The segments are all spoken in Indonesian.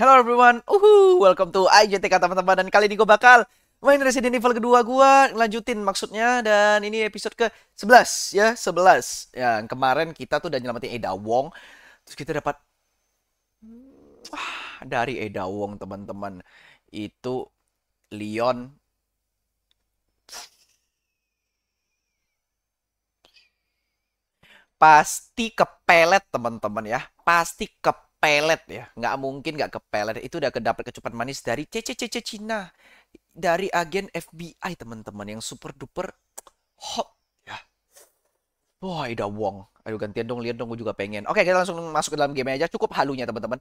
Hello everyone, uhu, welcome to IJTK teman-teman Dan kali ini gue bakal main Resident Evil kedua gue Lanjutin maksudnya dan ini episode ke-11 ya 11 Yang kemarin kita tuh udah nyelamatin Eda Wong Terus kita dapat ah, Dari Eda Wong teman-teman Itu Leon Pasti kepelet teman-teman ya Pasti kepelet kepelet ya nggak mungkin nggak kepelet itu udah kedapat kecupan manis dari CCCC Cina dari agen FBI teman-teman yang super duper hot ya wah Ida Wong ayo gantian dong lihat dong gue juga pengen oke kita langsung masuk ke dalam game aja cukup halunya teman-teman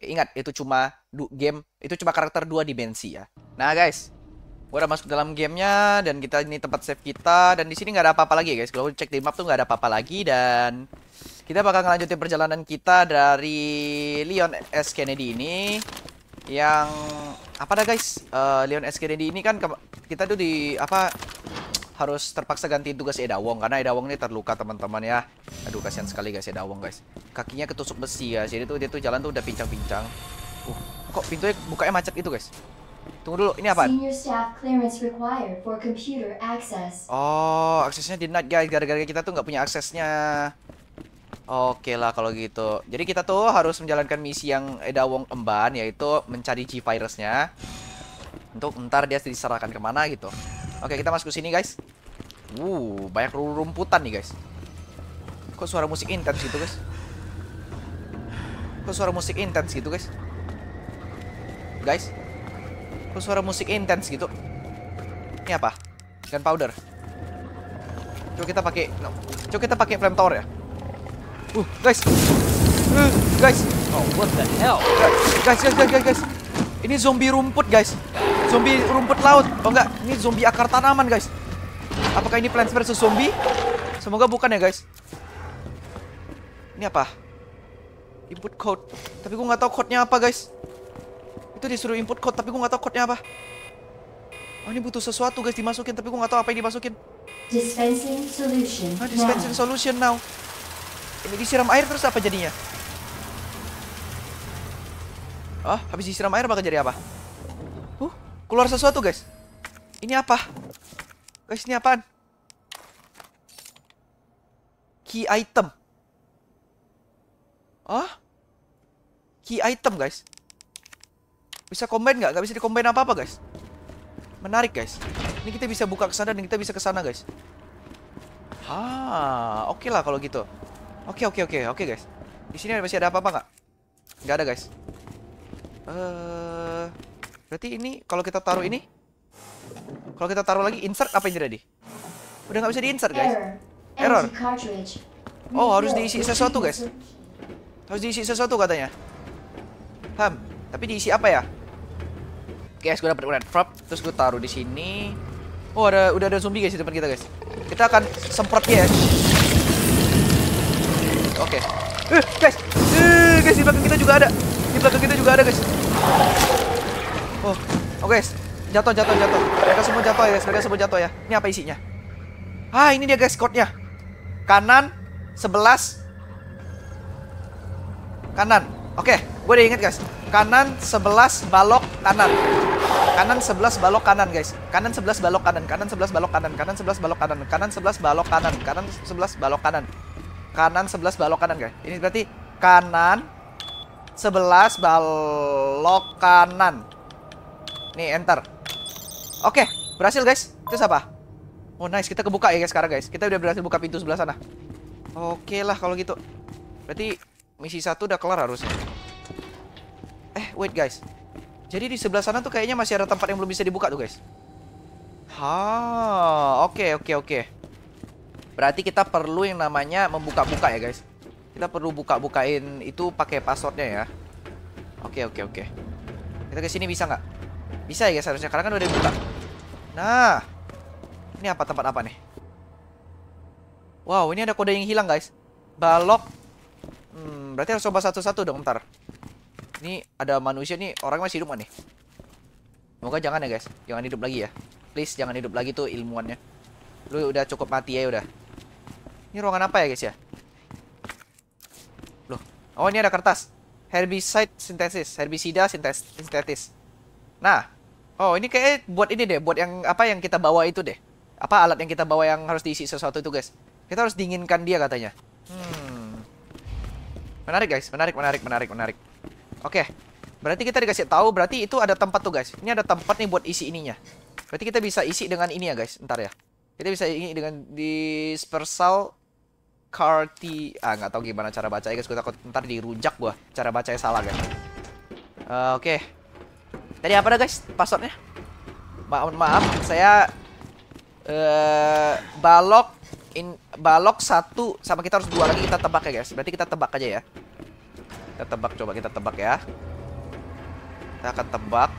ingat itu cuma game itu cuma karakter dua dimensi ya nah guys gue udah masuk dalam gamenya dan kita ini tempat save kita dan di sini nggak ada apa-apa lagi guys kalau cek di map tuh nggak ada apa-apa lagi dan kita bakal ngelanjutin perjalanan kita dari Leon S. Kennedy ini Yang... Apa dah guys? Uh, Leon S. Kennedy ini kan kita tuh di... Apa... Harus terpaksa ganti tugas Eda Wong Karena Eda Wong ini terluka teman-teman ya Aduh kasihan sekali guys Eda Wong guys Kakinya ketusuk besi ya Jadi tuh dia tuh jalan tuh udah pincang-pincang uh, Kok pintunya bukanya macet itu guys? Tunggu dulu, ini apa? Oh, aksesnya denied guys, gara-gara kita tuh nggak punya aksesnya. Oke lah kalau gitu. Jadi kita tuh harus menjalankan misi yang Eda Wong emban yaitu mencari G-virusnya. Untuk ntar dia diserahkan kemana gitu. Oke kita masuk ke sini guys. Uh banyak rumputan nih guys. Kok suara musik intens gitu guys? Kok suara musik intens gitu guys? Guys, kok suara musik intens gitu? Ini apa? Gunpowder. Coba kita pakai, no. coba kita pakai flame flamethrower ya. Uh, guys. Uh, guys. Oh, what the hell? Guys, guys, guys, guys, guys. Ini zombie rumput, guys. Zombie rumput laut. Oh enggak, ini zombie akar tanaman, guys. Apakah ini Plants vs Zombie? Semoga bukan ya, guys. Ini apa? Input code. Tapi gue nggak tahu code-nya apa, guys. Itu disuruh input code, tapi gue nggak tahu code-nya apa. Oh, ini butuh sesuatu, guys, dimasukin. Tapi gue nggak tahu apa yang dimasukin. Dispensing solution. Ah, dispensing solution now. Ini disiram air terus apa jadinya? Oh, habis disiram air bakal jadi apa? Huh, keluar sesuatu, guys. Ini apa? Guys, ini apaan? Key item. Oh? Key item, guys. Bisa combine nggak? Gak bisa di apa-apa, guys. Menarik, guys. Ini kita bisa buka kesana dan kita bisa kesana guys. Ah, oke okay lah kalau gitu. Oke, oke, oke, oke guys. Di sini masih ada apa-apa nggak? nggak ada guys. Eh, uh, berarti ini kalau kita taruh ini, kalau kita taruh lagi insert apa yang terjadi? Udah nggak bisa diinsert guys. Error. Oh harus diisi sesuatu guys. Harus diisi sesuatu katanya. Ham. Tapi diisi apa ya? Guys, gue dapet red prop, terus gue taruh di sini. Oh ada udah ada zombie guys di depan kita guys. Kita akan semprot dia. Ya. Oke. Okay. Eh, guys. eh guys di belakang kita juga ada. Di belakang kita juga ada, guys. Oh. Oh, guys. Jatuh, jatuh, jatuh. Mereka semua jatuh ya, guys. Mereka semua jatuh ya. Ini apa isinya? Ah, ini dia guys code-nya. Kanan 11 kanan. Oke, gue udah inget guys. Kanan 11 balok kanan. Kanan 11 balok kanan guys. Kanan 11 balok kanan, kanan 11 balok kanan, kanan 11 balok kanan, kanan 11 balok kanan, kanan 11 balok kanan. Kanan 11 balok kanan, guys. Ini berarti kanan 11 balok kanan. Nih, enter. Oke, okay, berhasil, guys. Itu siapa? Oh, nice. Kita kebuka ya, guys, sekarang, guys. Kita udah berhasil buka pintu sebelah sana. Oke okay lah kalau gitu. Berarti misi satu udah kelar harusnya. Eh, wait, guys. Jadi di sebelah sana tuh kayaknya masih ada tempat yang belum bisa dibuka tuh, guys. Ha, oke, okay, oke, okay, oke. Okay. Berarti kita perlu yang namanya membuka-buka ya guys. Kita perlu buka-bukain itu pakai passwordnya ya. Oke oke oke. Kita ke sini bisa nggak? Bisa ya guys harusnya karena kan udah dibuka. Nah, ini apa tempat apa nih? Wow, ini ada kode yang hilang guys. Balok. Hmm, berarti harus coba satu-satu dong ntar. Ini ada manusia nih, orang masih hidup kan nih? Semoga jangan ya guys, jangan hidup lagi ya. Please jangan hidup lagi tuh ilmuannya. Lu udah cukup mati ya udah. Ini ruangan apa ya guys ya? Loh. Oh ini ada kertas. Herbicide sintesis. Herbisida sintetis. Nah. Oh ini kayak buat ini deh. Buat yang apa yang kita bawa itu deh. Apa alat yang kita bawa yang harus diisi sesuatu itu guys. Kita harus dinginkan dia katanya. Hmm. Menarik guys. Menarik, menarik, menarik, menarik. Oke. Berarti kita dikasih tahu. Berarti itu ada tempat tuh guys. Ini ada tempat nih buat isi ininya. Berarti kita bisa isi dengan ini ya guys. Ntar ya. Kita bisa ini dengan dispersal Carty ah nggak tahu gimana cara bacanya guys gue takut ntar dirujak gue. cara bacanya salah guys uh, oke okay. tadi apa dah guys passwordnya maaf maaf saya uh, balok in balok satu sama kita harus dua lagi kita tebak ya guys berarti kita tebak aja ya kita tebak coba kita tebak ya kita akan tebak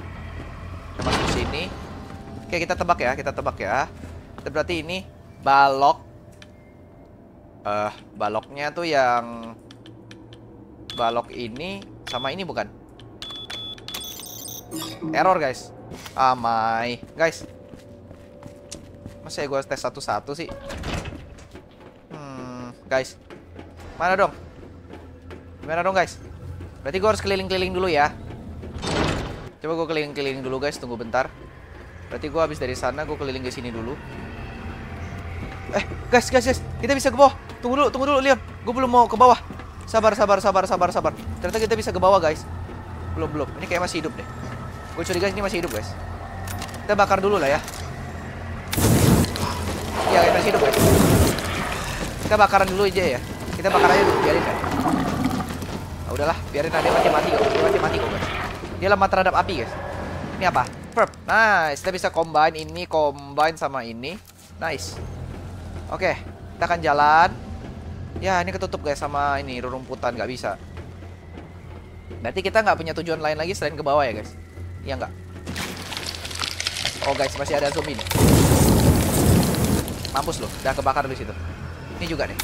kita masuk sini oke kita tebak ya kita tebak ya berarti ini balok uh, baloknya tuh yang balok ini sama ini bukan? Error guys. Amai, ah, guys. Masa ya gue tes satu-satu sih? Hmm, guys. Mana dong? mana dong guys? Berarti gue harus keliling-keliling dulu ya. Coba gue keliling-keliling dulu guys, tunggu bentar. Berarti gue habis dari sana, gue keliling ke sini dulu. Eh, guys, guys, guys, kita bisa ke bawah. Tunggu dulu, tunggu dulu Liam. Gue belum mau ke bawah. Sabar, sabar, sabar, sabar, sabar. Ternyata kita bisa ke bawah, guys. Belum, belum. Ini kayak masih hidup deh. Gue curiga ini masih hidup, guys. Kita bakar dulu lah ya. Iya, kayak masih hidup, guys. Kita bakaran dulu aja ya. Kita bakar aja dulu, biarin kan. Nah, udahlah, biarin aja mati-mati kok. Dia mati-mati kok, guys. Dia lemah terhadap api, guys. Ini apa? Perp. Nice. Kita bisa combine ini, combine sama ini. Nice. Oke, okay. kita akan jalan. Ya ini ketutup guys sama ini rumputan nggak bisa. Berarti kita nggak punya tujuan lain lagi selain ke bawah ya guys? Iya nggak? Oh guys masih ada zombie nih. Mampus loh, udah kebakar di situ. Ini juga nih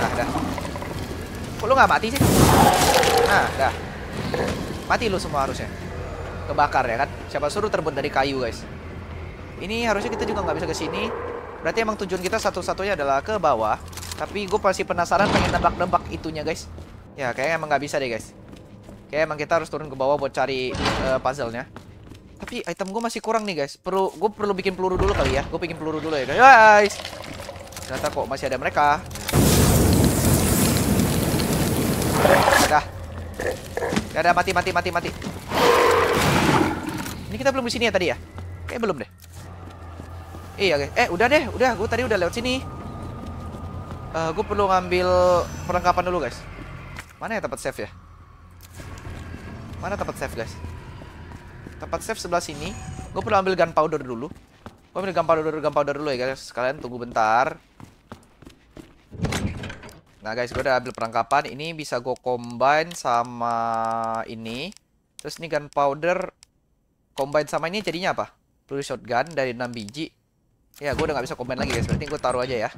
Nah, dah. Kok lu nggak mati sih? Nah, dah. Mati lu semua harusnya. Kebakar ya kan? Siapa suruh terbuat dari kayu guys? Ini harusnya kita juga nggak bisa ke sini. Berarti emang tujuan kita satu-satunya adalah ke bawah. Tapi gue pasti penasaran pengen nebak-nebak itunya, guys. Ya, kayaknya emang nggak bisa deh, guys. Kayak emang kita harus turun ke bawah buat cari uh, puzzle-nya. Tapi item gue masih kurang nih, guys. Perlu gue perlu bikin peluru dulu kali ya. Gue bikin peluru dulu ya, guys. Ternyata kok masih ada mereka. Ada. Ada mati mati mati mati. Ini kita belum di sini ya tadi ya? Kayaknya belum deh. Iya guys. Eh udah deh, udah gue tadi udah lewat sini. Uh, eh, gue perlu ngambil perlengkapan dulu guys. Mana ya tempat save ya? Mana tempat save guys? Tempat save sebelah sini. Gue perlu ambil gunpowder dulu. Gue ambil gunpowder, gunpowder dulu ya guys. Kalian tunggu bentar. Nah guys, gue udah ambil perlengkapan. Ini bisa gue combine sama ini. Terus ini gunpowder combine sama ini jadinya apa? Perlu shotgun dari 6 biji Ya, gue udah gak bisa komen lagi guys. Berarti gue taruh aja ya.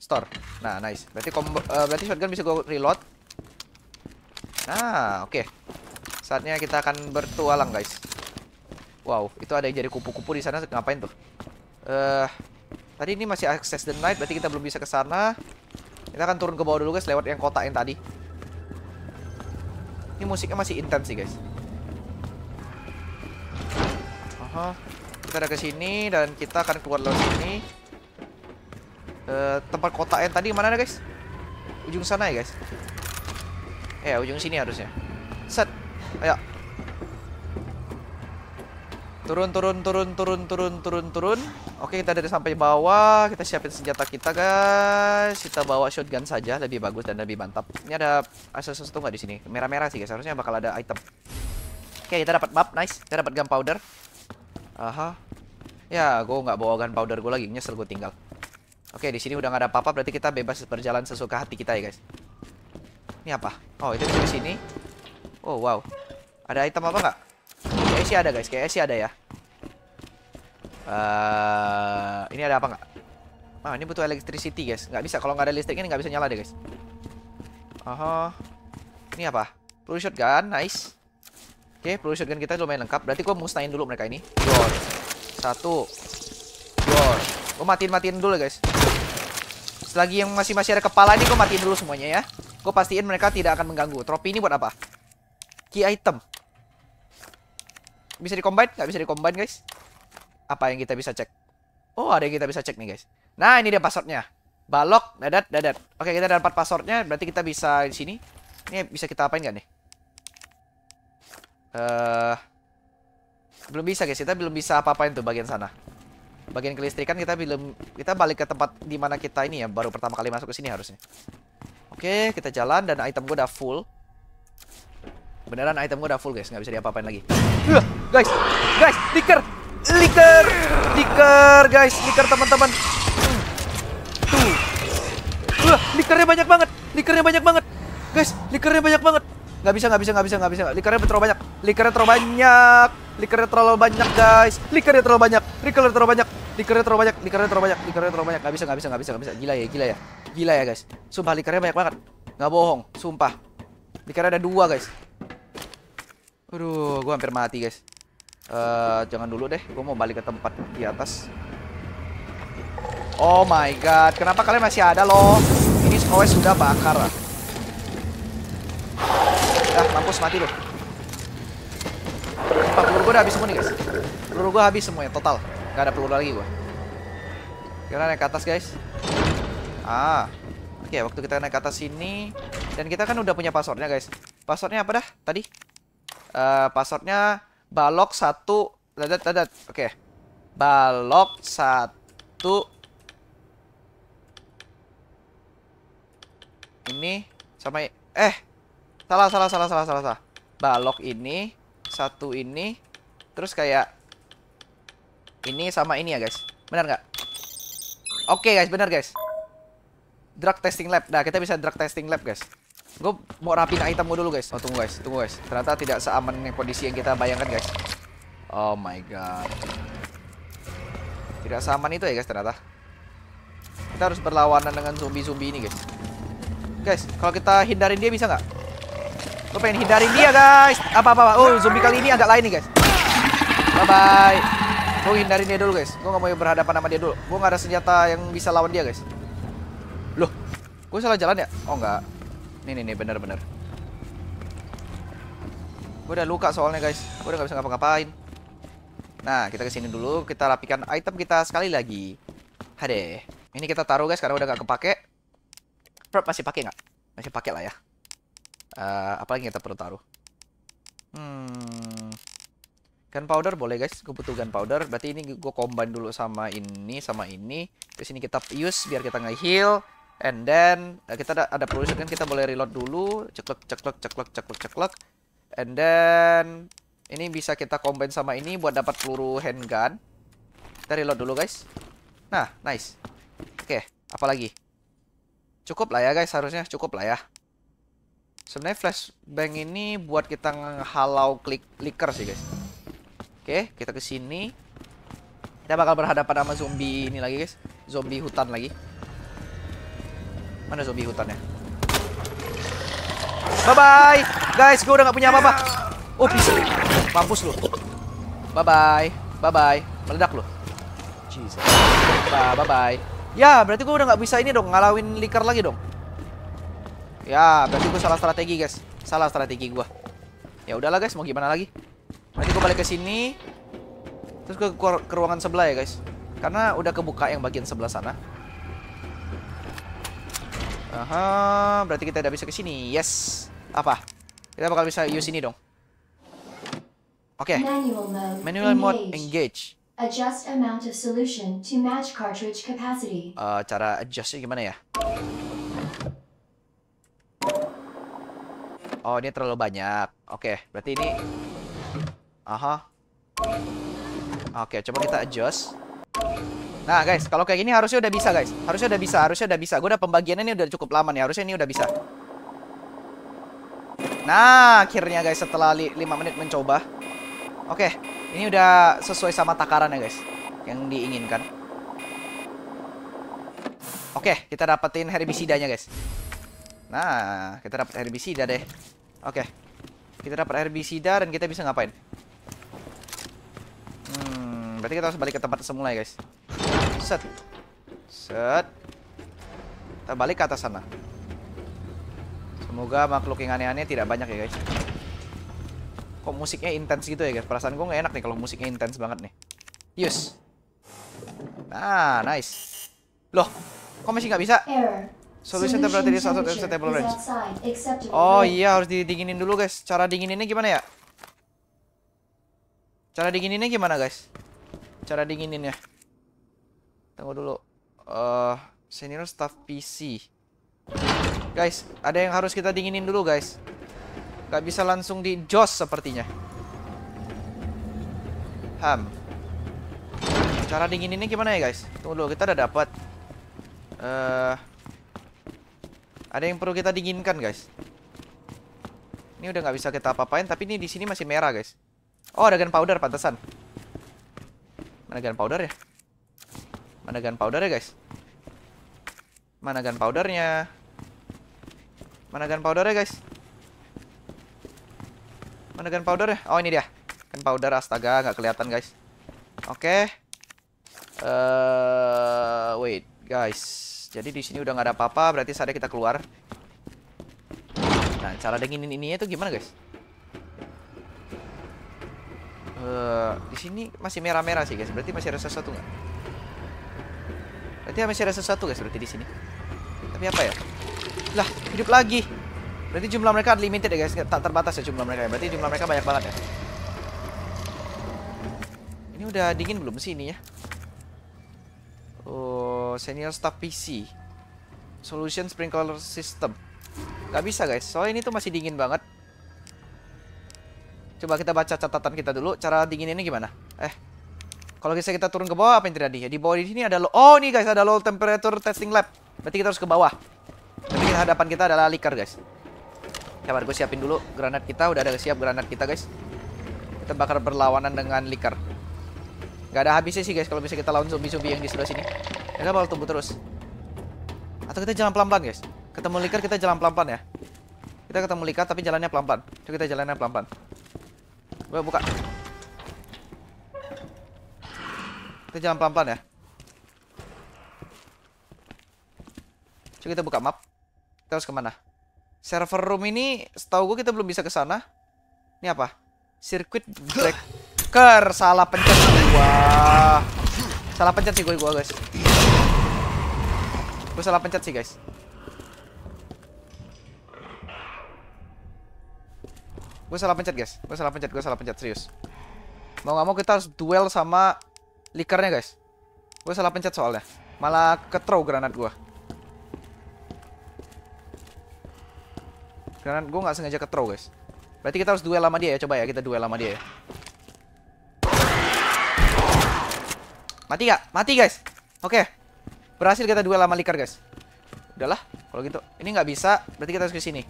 Store. Nah, nice. Berarti combo, uh, berarti shotgun bisa gue reload. Nah, oke. Okay. Saatnya kita akan bertualang guys. Wow, itu ada yang jadi kupu-kupu di sana. Ngapain tuh? Eh, uh, tadi ini masih access the night. Berarti kita belum bisa ke sana. Kita akan turun ke bawah dulu guys, lewat yang kotak yang tadi. Ini musiknya masih intens sih guys. Aha. Uh -huh kita ada ke sini dan kita akan keluar lewat sini. Uh, tempat kota yang tadi mana guys? Ujung sana ya guys. Eh ujung sini harusnya. Set, ayo. Turun, turun, turun, turun, turun, turun, turun. Oke, kita dari sampai bawah. Kita siapin senjata kita, guys. Kita bawa shotgun saja, lebih bagus dan lebih mantap. Ini ada aksesoris tuh nggak di sini? Merah-merah sih, guys. Harusnya bakal ada item. Oke, kita dapat map, nice. Kita dapat gunpowder. Aha. Ya, gue nggak bawa gunpowder gue lagi. Nyesel gue tinggal. Oke, di sini udah nggak ada apa-apa. Berarti kita bebas berjalan sesuka hati kita ya, guys. Ini apa? Oh, itu di sini. Oh, wow. Ada item apa nggak? Kayaknya sih ada, guys. Kayaknya sih ada ya. Uh, ini ada apa nggak? Ah, ini butuh electricity, guys. Nggak bisa. Kalau nggak ada listrik ini nggak bisa nyala deh, guys. Aha. Ini apa? Blue shotgun. Nice. Oke, okay, peluru shotgun kita lumayan lengkap. Berarti gue musnahin dulu mereka ini. Dor. Satu. Dor. Gue matiin-matiin dulu, guys. Selagi yang masih masih ada kepala ini, gue matiin dulu semuanya ya. Gue pastiin mereka tidak akan mengganggu. Tropi ini buat apa? Key item. Bisa dikombin? Gak bisa dikombin, guys. Apa yang kita bisa cek? Oh, ada yang kita bisa cek nih, guys. Nah, ini dia passwordnya. Balok, dadat, dadat. Oke, kita dapat passwordnya. Berarti kita bisa di sini. Ini bisa kita apain gak nih? uh, belum bisa guys, kita belum bisa apa-apain tuh bagian sana. Bagian kelistrikan kita belum kita balik ke tempat dimana kita ini ya baru pertama kali masuk ke sini harusnya. Oke, kita jalan dan item gue udah full. Beneran item gue udah full guys, nggak bisa diapa-apain lagi. Uh, guys, guys, liker, liker, liker guys, liker teman-teman. Tuh, uh, likernya banyak banget, likernya banyak banget, guys, likernya banyak banget. Gak bisa, gak bisa, gak bisa, gak bisa. Likernya terlalu banyak. Likernya terlalu banyak. Likernya terlalu banyak, guys. Likernya terlalu banyak. Likernya terlalu banyak. Likernya terlalu banyak. Likernya terlalu banyak. Likernya terlalu banyak. Gak bisa, gak bisa, gak bisa, gak bisa. Gila ya, gila ya. Gila ya, guys. Sumpah, likernya banyak banget. Gak bohong. Sumpah. Likernya ada dua, guys. Aduh, gue hampir mati, guys. Uh, jangan dulu deh. gue mau balik ke tempat di atas. Oh my god. Kenapa kalian masih ada, loh? Ini OS sudah bakar, lah mampus mati lu. Empat peluru gue udah habis semua nih guys. Peluru gue habis semuanya total. Gak ada peluru lagi gue. Kita naik ke atas guys. Ah. Oke, okay, waktu kita naik ke atas sini dan kita kan udah punya passwordnya guys. Passwordnya apa dah tadi? Uh, passwordnya balok satu dadat dadat. Oke. Okay. Balok satu ini sama eh Salah, salah, salah, salah, salah, salah. Balok ini, satu ini, terus kayak ini sama ini ya, guys. Benar nggak? Oke, okay, guys, benar, guys. Drug testing lab. Nah, kita bisa drug testing lab, guys. Gue mau rapiin item gue dulu, guys. Oh, tunggu, guys. Tunggu, guys. Ternyata tidak seaman yang kondisi yang kita bayangkan, guys. Oh my god. Tidak seaman itu ya, guys, ternyata. Kita harus berlawanan dengan zombie-zombie ini, guys. Guys, kalau kita hindarin dia bisa nggak? gue pengen hindarin dia guys. Apa-apa. Oh zombie kali ini agak lain nih guys. Bye-bye. Gue hindarin dia dulu guys. Gue gak mau berhadapan sama dia dulu. Gue gak ada senjata yang bisa lawan dia guys. Loh. Gue salah jalan ya? Oh enggak. Nih nih nih bener-bener. Gue udah luka soalnya guys. Gue udah gak bisa ngapa-ngapain. Nah, kita kesini dulu. Kita rapikan item kita sekali lagi. Hadeh Ini kita taruh guys karena udah gak kepake. Prep masih pake gak? Masih pake lah ya uh, apa lagi kita perlu taruh? Hmm, powder boleh guys, gue butuh gunpowder. Berarti ini gue combine dulu sama ini, sama ini. Terus ini kita use biar kita nggak heal. And then uh, kita ada, ada production kan kita boleh reload dulu, ceklek ceklek ceklek ceklek ceklek. And then ini bisa kita combine sama ini buat dapat peluru handgun. Kita reload dulu guys. Nah, nice. Oke, okay, apalagi? Cukup lah ya guys, harusnya cukup lah ya. Sebenarnya flashbang ini buat kita ngehalau klik clicker sih guys. Oke, kita ke sini. Kita bakal berhadapan sama zombie ini lagi guys. Zombie hutan lagi. Mana zombie hutannya? Bye bye. Guys, gue udah gak punya apa-apa. Oh, bisa. Mampus lu. Bye bye. Bye bye. Meledak lu. Jesus. Bye bye. Ya, berarti gue udah nggak bisa ini dong ngalawin liker lagi dong. Ya, berarti gue salah strategi, guys. Salah strategi gue. Ya udahlah, guys. Mau gimana lagi? Nanti gue balik ke sini. Terus gue ke ruangan sebelah ya, guys. Karena udah kebuka yang bagian sebelah sana. Aha, berarti kita udah bisa ke sini. Yes. Apa? Kita bakal bisa use ini dong. Oke. Okay. Manual mode. Manual mode engage. Adjust amount of solution to match cartridge capacity. Uh, cara adjustnya gimana ya? Oh, ini terlalu banyak. Oke, okay, berarti ini... Aha. Oke, okay, coba kita adjust. Nah, guys, kalau kayak gini harusnya udah bisa, guys. Harusnya udah bisa, harusnya udah bisa. Gue udah pembagiannya ini udah cukup lama nih. Harusnya ini udah bisa. Nah, akhirnya guys setelah 5 menit mencoba. Oke, okay, ini udah sesuai sama takaran ya, guys. Yang diinginkan. Oke, okay, kita dapetin herbisidanya, guys. Nah, kita dapat herbisida deh. Oke. Okay. Kita dapat herbisida dan kita bisa ngapain? Hmm, berarti kita harus balik ke tempat semula ya, guys. Set. Set. Kita balik ke atas sana. Semoga makhluk yang aneh-aneh tidak banyak ya, guys. Kok musiknya intens gitu ya, guys? Perasaan gue gak enak nih kalau musiknya intens banget nih. Yus. Nah, nice. Loh, kok masih nggak bisa? Error. Solution temperature 1 temperature table range. Oh iya harus didinginin dulu guys. Cara dingininnya gimana ya? Cara dingininnya gimana guys? Cara dingininnya. Tunggu dulu. Uh, senior staff PC. Guys, ada yang harus kita dinginin dulu guys. Gak bisa langsung di joss sepertinya. Ham. Cara dingininnya gimana ya guys? Tunggu dulu, kita udah dapat. Eh uh, ada yang perlu kita dinginkan, guys. Ini udah nggak bisa kita apa-apain, tapi ini di sini masih merah, guys. Oh, ada powder pantesan. Mana powder ya? Mana powder ya, guys? Mana gunpowdernya? Mana gunpowder ya, guys? Mana powder ya? Oh, ini dia. powder, astaga, nggak kelihatan, guys. Oke. Okay. Uh, eh, wait, guys. Jadi di sini udah nggak ada apa-apa, berarti saatnya kita keluar. Nah, cara denginin ininya itu gimana, guys? Uh, di sini masih merah-merah sih, guys. Berarti masih ada sesuatu nggak? Berarti masih ada sesuatu, guys. Berarti di sini. Tapi apa ya? Lah, hidup lagi. Berarti jumlah mereka unlimited ya, guys. Tak terbatas ya jumlah mereka. Ya. Berarti jumlah mereka banyak banget ya. Ini udah dingin belum sih ini ya? senior staff PC solution sprinkler system nggak bisa guys soalnya ini tuh masih dingin banget coba kita baca catatan kita dulu cara dingin ini gimana eh kalau bisa kita turun ke bawah apa yang terjadi ya di bawah di sini ada lo oh nih guys ada low temperature testing lab berarti kita harus ke bawah berarti hadapan kita adalah likar guys Sabar gue siapin dulu granat kita Udah ada siap granat kita guys Kita bakar berlawanan dengan likar. Gak ada habisnya sih guys Kalau bisa kita lawan zombie-zombie yang di sebelah sini kita bakal tumbuh terus. Atau kita jalan pelan-pelan, guys. Ketemu Likar kita jalan pelan-pelan ya. Kita ketemu Likar tapi jalannya pelan-pelan. Coba kita jalannya pelan-pelan. Gue buka. Kita jalan pelan-pelan ya. Coba kita buka map. Kita harus kemana? Server room ini, setahu gue kita belum bisa ke sana. Ini apa? Sirkuit breaker. Salah pencet. Wah. Salah pencet sih gue gua, guys. Gue salah pencet sih, guys. Gue salah pencet, guys. Gue salah pencet, gue salah pencet serius. Mau gak mau kita harus duel sama likernya, guys. Gue salah pencet soalnya. Malah ketro granat gue. Granat gue nggak sengaja ketro, guys. Berarti kita harus duel sama dia ya, coba ya kita duel sama dia ya. Mati gak? Mati guys Oke Berhasil kita duel sama Likar guys Udahlah Kalau gitu Ini gak bisa Berarti kita harus ke sini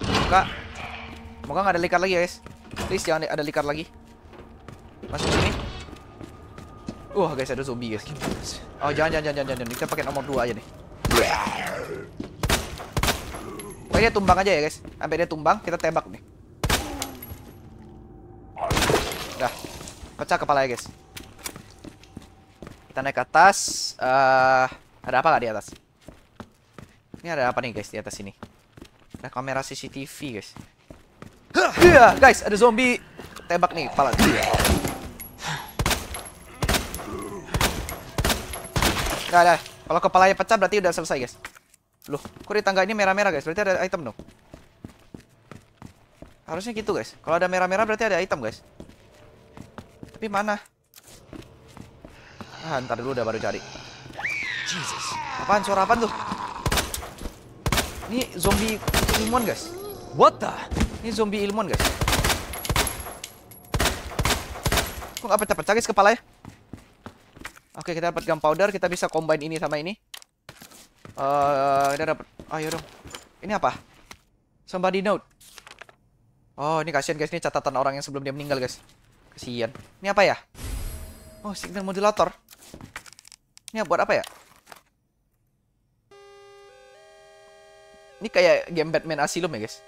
Buka Semoga nggak ada Likar lagi guys Please jangan ada Likar lagi Masuk sini Wah uh, guys ada zombie guys Oh jangan jangan jangan jangan, Kita pakai nomor 2 aja nih Pokoknya oh, dia tumbang aja ya guys Sampai dia tumbang Kita tembak nih Dah Pecah kepala ya guys kita naik ke atas. Uh, ada apa nggak di atas? Ini ada apa nih guys di atas sini Ada kamera CCTV guys. Huh, iya, guys, ada zombie tembak nih kepala. Gak iya. ada. Kalau kepalanya pecah berarti udah selesai guys. Loh, kok di tangga ini merah-merah guys? Berarti ada item dong. Harusnya gitu guys. Kalau ada merah-merah berarti ada item guys. Tapi mana? Ah, ntar dulu udah baru cari. Jesus. Apaan suara apaan tuh? Ini zombie ilmuwan, guys. What the? Ini zombie ilmuwan, guys. Kok gak pecah-pecah, guys, ya? Oke, kita dapat gunpowder. Kita bisa combine ini sama ini. Eh, uh, kita dapat. Ayo ah, iya dong. Ini apa? Somebody note. Oh, ini kasihan guys. Ini catatan orang yang sebelum dia meninggal, guys. Kasihan. Ini apa ya? Oh, signal modulator. Ini buat apa ya? Ini kayak game Batman Asylum ya, guys.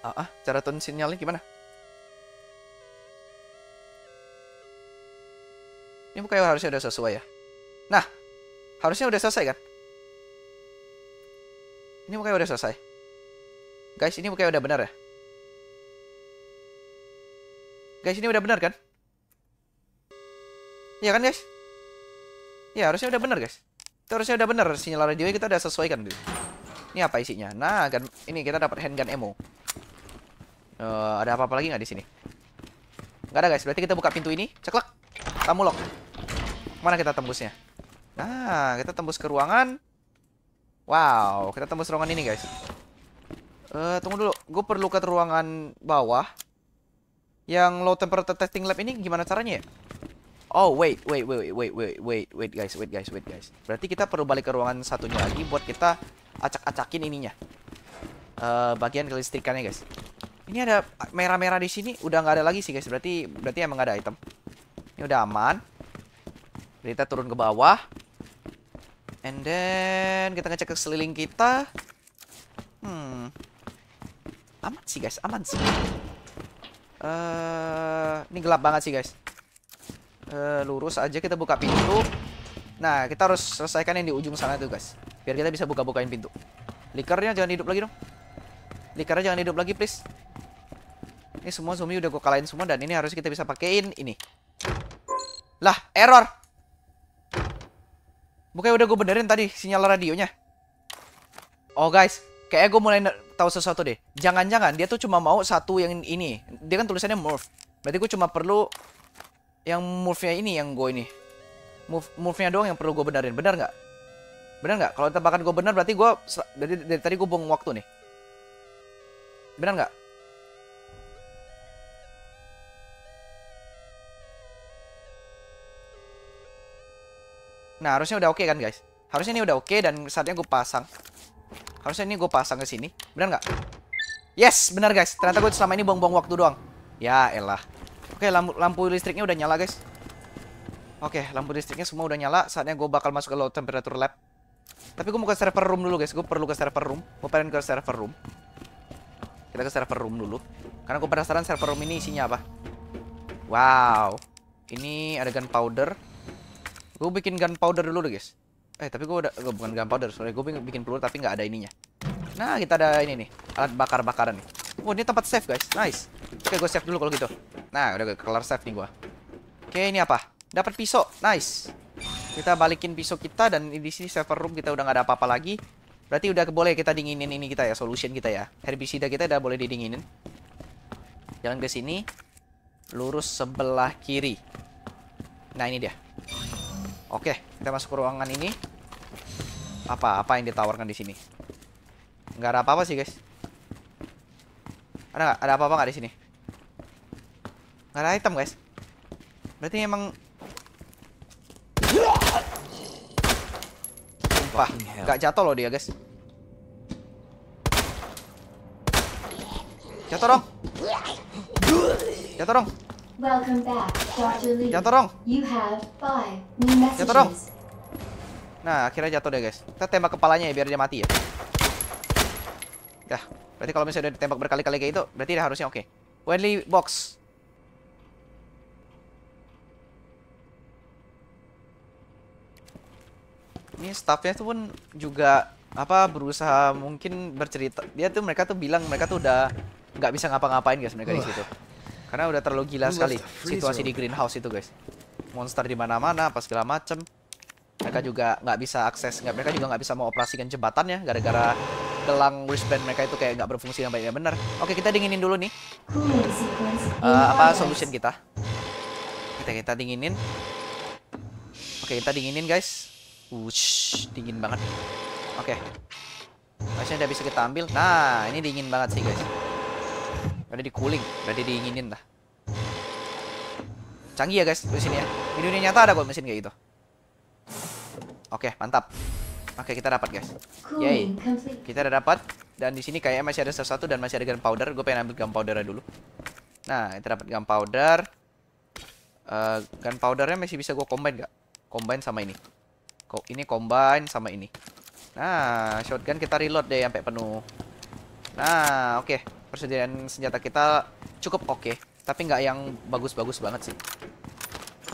Ah, ah cara tone sinyalnya gimana? Ini kayak harusnya udah sesuai ya. Nah, harusnya udah selesai kan? Ini kayak udah selesai. Guys, ini kayak udah benar ya? Guys, ini udah benar kan? Iya kan guys? Ya harusnya udah bener guys. Itu harusnya udah bener sinyal radio kita udah sesuaikan dulu Ini apa isinya? Nah, gun, ini kita dapat handgun ammo. Uh, ada apa-apa lagi nggak di sini? Nggak ada guys. Berarti kita buka pintu ini, ceklek, tamu lock. Mana kita tembusnya? Nah, kita tembus ke ruangan. Wow, kita tembus ruangan ini guys. Uh, tunggu dulu, gue perlu ke ruangan bawah. Yang low temperature testing lab ini gimana caranya ya? Oh, wait, wait, wait, wait, wait, wait, wait, guys, wait, guys, wait, guys. Berarti kita perlu balik ke ruangan satunya lagi buat kita acak-acakin ininya. Uh, bagian kelistrikannya, guys. Ini ada merah-merah di sini, udah nggak ada lagi sih, guys. Berarti berarti emang nggak ada item. Ini udah aman. Kita turun ke bawah. And then kita ngecek ke seliling kita. Hmm. Aman sih, guys. Aman sih. Uh, ini gelap banget sih, guys. Eh, lurus aja kita buka pintu. Nah, kita harus selesaikan yang di ujung sana tuh, guys. Biar kita bisa buka-bukain pintu. Likernya jangan hidup lagi dong. Likernya jangan hidup lagi, please. Ini semua zombie udah gue kalahin semua dan ini harus kita bisa pakein ini. Lah, error. Bukannya udah gue benerin tadi sinyal radionya. Oh, guys. Kayaknya gue mulai tahu sesuatu deh. Jangan-jangan dia tuh cuma mau satu yang ini. Dia kan tulisannya morph. Berarti gue cuma perlu yang move-nya ini yang gue ini. Move move-nya doang yang perlu gue benerin. Benar nggak? Benar nggak? Kalau tebakan gue benar berarti gue dari, dari tadi gue buang waktu nih. Benar nggak? Nah, harusnya udah oke okay, kan, guys? Harusnya ini udah oke okay, dan saatnya gue pasang. Harusnya ini gue pasang ke sini. Benar nggak? Yes, benar guys. Ternyata gue selama ini buang-buang waktu doang. Ya elah. Oke, lampu, lampu listriknya udah nyala, guys. Oke, lampu listriknya semua udah nyala. Saatnya gue bakal masuk ke low temperature lab. Tapi gue mau ke server room dulu, guys. Gue perlu ke server room. Gue pengen ke server room. Kita ke server room dulu. Karena gue penasaran server room ini isinya apa. Wow. Ini ada gunpowder. Gue bikin gunpowder dulu, guys. Eh, tapi gue udah... bukan gunpowder. Sorry, gue bikin peluru tapi nggak ada ininya. Nah, kita ada ini nih. Alat bakar-bakaran nih. Oh ini tempat save guys Nice Oke gue save dulu kalau gitu Nah udah kelar save nih gue Oke ini apa Dapat pisau Nice Kita balikin pisau kita Dan di sini server room kita udah gak ada apa-apa lagi Berarti udah boleh kita dinginin ini kita ya Solution kita ya Herbisida kita udah boleh didinginin Jalan ke sini Lurus sebelah kiri Nah ini dia Oke kita masuk ke ruangan ini Apa-apa yang ditawarkan di sini Nggak ada apa-apa sih guys ada nggak? Ada apa-apa nggak di sini? Nggak ada item guys. Berarti emang Wah, nggak jatuh loh dia guys. Jatuh dong. Jatuh dong. Jatuh dong. Jatuh dong. Nah, akhirnya jatuh deh guys. Kita tembak kepalanya ya biar dia mati ya. Dah. Berarti kalau misalnya udah ditembak berkali-kali kayak itu, berarti harusnya oke. Okay. Wendy box. Ini staffnya tuh pun juga apa berusaha mungkin bercerita. Dia tuh mereka tuh bilang mereka tuh udah nggak bisa ngapa-ngapain guys mereka di situ. Karena udah terlalu gila sekali situasi di greenhouse itu guys. Monster di mana-mana, apa segala macem. Mereka juga nggak bisa akses, nggak mereka juga nggak bisa mau operasikan jembatannya gara-gara gelang wristband mereka itu kayak nggak berfungsi yang baik ya benar. Oke kita dinginin dulu nih. Uh, apa solution kita? Kita kita dinginin. Oke kita dinginin guys. Ush dingin banget. Oke. Masih udah bisa kita ambil. Nah ini dingin banget sih guys. Udah di cooling, udah dinginin lah. Canggih ya guys di sini ya. Di dunia nyata ada kok mesin kayak gitu. Oke mantap. Oke, kita dapat, guys. Yay. Kita udah dapat dan di sini kayaknya masih ada sesuatu dan masih ada gunpowder. Gue pengen ambil gunpowder dulu. Nah, kita dapat gunpowder. Uh, eh, gunpowdernya masih bisa gue combine gak? Combine sama ini. Kok ini combine sama ini. Nah, shotgun kita reload deh sampai penuh. Nah, oke. Okay. Persediaan senjata kita cukup oke, okay. tapi nggak yang bagus-bagus banget sih.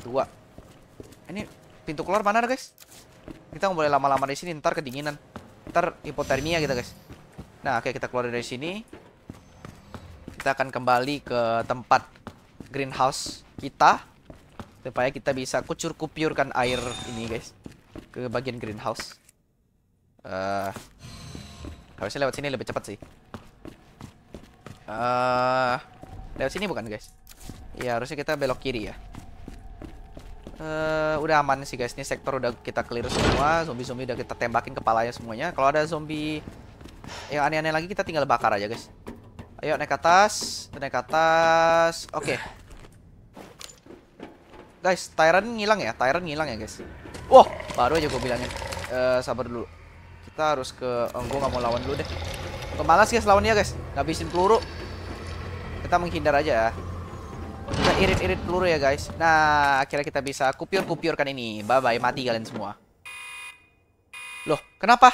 Dua. Ini pintu keluar mana, guys? Kita nggak boleh lama-lama di sini, ntar kedinginan. Ntar hipotermia kita, guys. Nah, oke okay, kita keluar dari sini. Kita akan kembali ke tempat greenhouse kita supaya kita bisa kucur kupiurkan air ini, guys, ke bagian greenhouse. Uh, harusnya lewat sini lebih cepat sih. Uh, lewat sini bukan, guys? Ya harusnya kita belok kiri ya. Uh, udah aman sih guys, ini sektor udah kita clear semua, zombie-zombie udah kita tembakin kepalanya semuanya. Kalau ada zombie yang aneh-aneh lagi kita tinggal bakar aja guys. Ayo naik atas, naik atas. Oke. Okay. Guys, Tyrant ngilang ya, Tyrant ngilang ya guys. Wah, baru aja gue bilangin. Uh, sabar dulu. Kita harus ke oh, gue nggak mau lawan dulu deh. Gue malas guys lawan dia guys. Ngabisin peluru. Kita menghindar aja ya irit-irit peluru ya guys Nah akhirnya kita bisa kupir-kupirkan ini Bye-bye mati kalian semua Loh kenapa?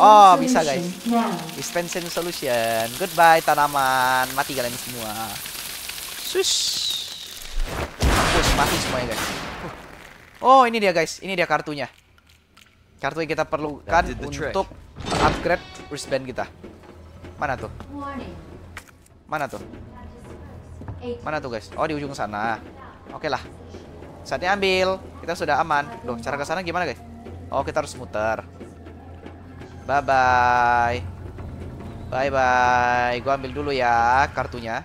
Oh bisa guys nah. Dispensing solution Goodbye tanaman Mati kalian semua Sus Push mati semuanya guys Oh ini dia guys Ini dia kartunya Kartu yang kita perlukan untuk upgrade wristband kita Mana tuh? Mana tuh? Mana tuh guys? Oh di ujung sana. Oke lah. Saatnya ambil. Kita sudah aman. Loh, cara ke sana gimana guys? Oh, kita harus muter. Bye bye. Bye bye. Gua ambil dulu ya kartunya.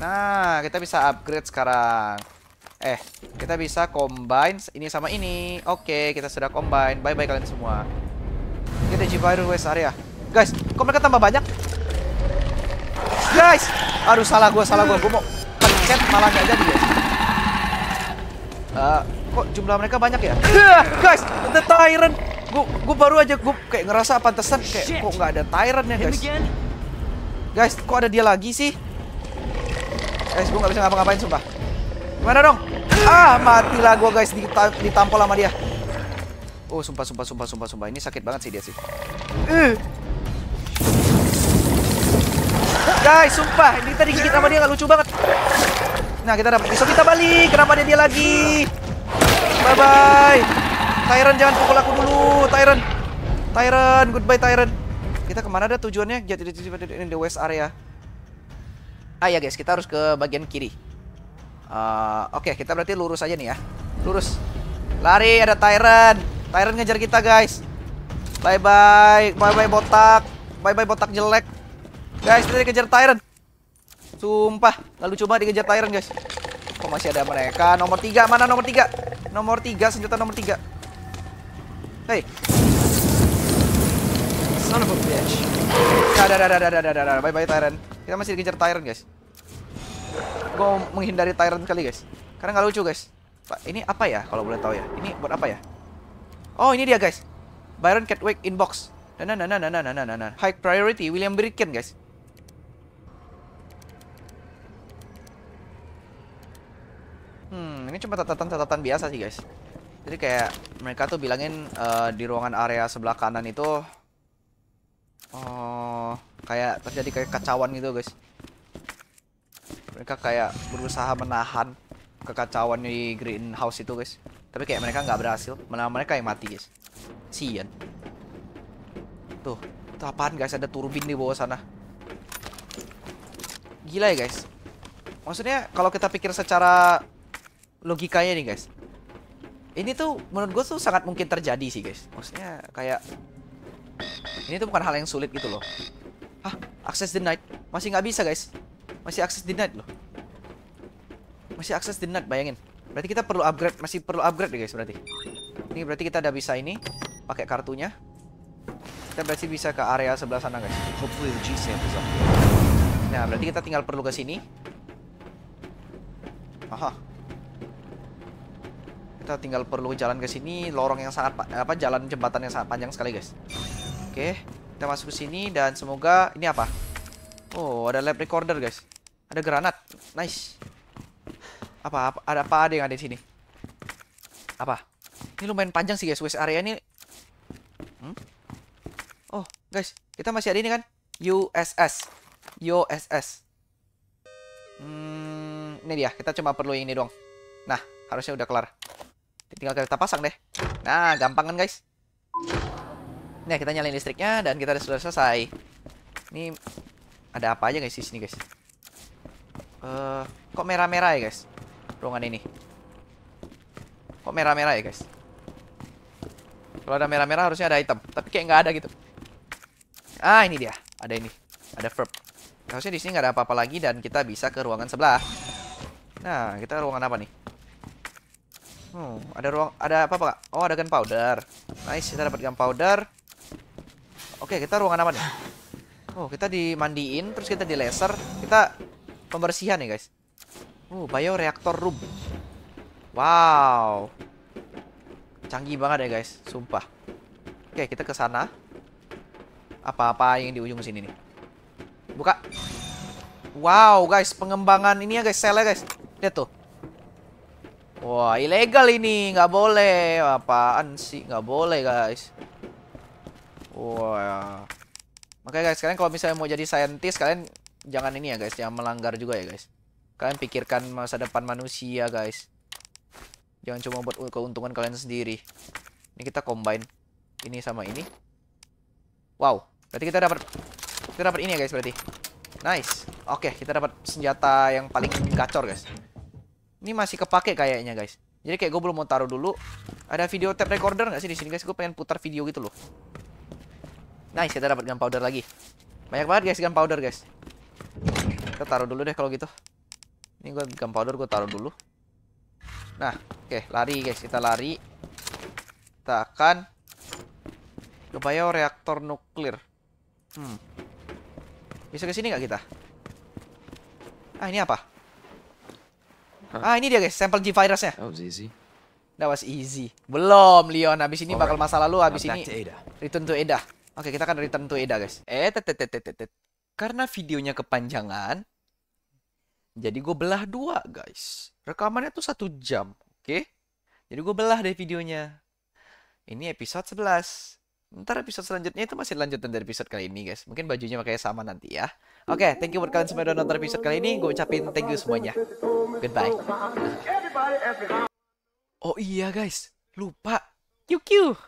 Nah, kita bisa upgrade sekarang. Eh, kita bisa combine ini sama ini. Oke, kita sudah combine. Bye bye kalian semua. Kita Jibaru West area. Guys, kok mereka tambah banyak? Guys, aduh salah gue, salah gua. Gue mau pencet malah nggak jadi guys. Ya? Uh, eh, kok jumlah mereka banyak ya? Eh, guys, the Tyrant. Gue gua baru aja gue kayak ngerasa pantesan kayak kok nggak ada Tyrant ya guys. Guys, kok ada dia lagi sih? Guys, gue nggak bisa ngapa-ngapain sumpah. Gimana dong? Ah, matilah gue guys ditampol sama dia. Oh, sumpah, sumpah, sumpah, sumpah, sumpah. Ini sakit banget sih dia sih. Uh. Guys, sumpah, ini tadi gigit sama dia nggak lucu banget. Nah, kita dapat pisau kita balik. Kenapa dia dia lagi? Bye bye. Tyron jangan pukul aku dulu, Tyron. Tyron, goodbye Tyron. Kita kemana dah tujuannya? Jadi di di the west area. Ah ya guys, kita harus ke bagian kiri. Ah, oke, kita berarti lurus aja nih ya. Lurus. Lari, ada Tyron. Tyron ngejar kita guys. Bye bye, bye bye botak. Bye bye botak jelek. Guys, kita dikejar Tyrant. Sumpah, lalu coba dikejar Tyrant, guys. Kok masih ada mereka? Nomor 3, mana nomor 3? Nomor 3, senjata nomor 3. Hey. Son of a bitch. ada, nah, ada, ada, ada, ada, ada. Bye-bye, Tyrant. Kita masih dikejar Tyrant, guys. Gue menghindari Tyrant kali, guys. Karena nggak lucu, guys. Pak, Ini apa ya, kalau boleh tahu ya? Ini buat apa ya? Oh, ini dia, guys. Byron Catwick Inbox. Nah, nah, nah, nah, nah, nah, nah, nah. nah. High priority William Birkin, guys. Hmm, ini cuma catatan-catatan biasa sih guys. Jadi kayak mereka tuh bilangin uh, di ruangan area sebelah kanan itu Oh, kayak terjadi kayak kacauan gitu, guys. Mereka kayak berusaha menahan kekacauan di greenhouse itu, guys. Tapi kayak mereka nggak berhasil. Menang mereka yang mati, guys. Sian. Tuh, itu apaan, guys? Ada turbin di bawah sana. Gila ya, guys. Maksudnya kalau kita pikir secara logikanya nih guys ini tuh menurut gue tuh sangat mungkin terjadi sih guys maksudnya kayak ini tuh bukan hal yang sulit gitu loh hah akses denied masih nggak bisa guys masih akses denied loh masih akses denied bayangin berarti kita perlu upgrade masih perlu upgrade nih guys berarti ini berarti kita udah bisa ini pakai kartunya kita berarti bisa ke area sebelah sana guys Hopefully nah berarti kita tinggal perlu ke sini kita tinggal perlu jalan ke sini lorong yang sangat apa jalan jembatan yang sangat panjang sekali guys oke kita masuk ke sini dan semoga ini apa oh ada lab recorder guys ada granat nice apa, apa ada apa ada yang ada di sini apa ini lumayan panjang sih guys west area ini hmm? oh guys kita masih ada ini kan USS USS hmm, ini dia kita cuma perlu yang ini doang nah harusnya udah kelar Tinggal kita pasang deh. Nah, gampang kan guys? Nah, kita nyalain listriknya dan kita sudah selesai. Ini ada apa aja guys di sini guys? Uh, kok merah-merah ya guys? Ruangan ini. Kok merah-merah ya guys? Kalau ada merah-merah harusnya ada item, tapi kayak nggak ada gitu. Ah, ini dia. Ada ini. Ada verb. Harusnya di sini nggak ada apa-apa lagi dan kita bisa ke ruangan sebelah. Nah, kita ruangan apa nih? Hmm, ada ruang ada apa, Pak? Oh, ada powder Nice, kita dapat powder Oke, kita ruangan apa nih? Oh, kita dimandiin terus kita di laser. Kita pembersihan nih, guys. Oh, reaktor room. Wow. Canggih banget ya, guys. Sumpah. Oke, kita ke sana. Apa-apa yang di ujung sini nih. Buka. Wow, guys, pengembangan ini ya, guys, sel ya guys. Lihat tuh. Wah, ilegal ini, nggak boleh. Apaan sih? Nggak boleh, guys. Wah. Makanya guys, kalian kalau misalnya mau jadi saintis, kalian jangan ini ya, guys, jangan melanggar juga ya, guys. Kalian pikirkan masa depan manusia, guys. Jangan cuma buat keuntungan kalian sendiri. Ini kita combine ini sama ini. Wow, berarti kita dapat kita dapat ini ya, guys, berarti. Nice. Oke, kita dapat senjata yang paling gacor, guys. Ini masih kepake kayaknya, guys. Jadi kayak gue belum mau taruh dulu. Ada video tape recorder nggak sih di sini, guys? Gue pengen putar video gitu loh. Nice, kita dapat gunpowder lagi. Banyak banget, guys, gunpowder, guys. Kita taruh dulu deh kalau gitu. Ini gue gunpowder gue taruh dulu. Nah, oke, okay, lari, guys. Kita lari. Kita akan Kebayo reaktor nuklir. Hmm. Bisa kesini sini nggak kita? Ah, ini apa? Huh? Ah, ini dia guys, sampel G virusnya. That was easy. That was easy. Belum, Leon. Habis ini bakal masa lalu. Habis nah, ini return to Eda. Oke, kita akan return to Eda, guys. Eh, tet tet tet tet. Karena videonya kepanjangan, jadi gue belah dua, guys. Rekamannya tuh satu jam, oke? Jadi gue belah deh videonya. Ini episode 11. Ntar episode selanjutnya itu masih lanjutan dari episode kali ini guys. Mungkin bajunya makanya sama nanti ya. Oke, okay, thank you buat kalian semua yang udah nonton episode kali ini. Gue ucapin thank you semuanya. Goodbye. Oh iya guys, lupa. Yuk yuk.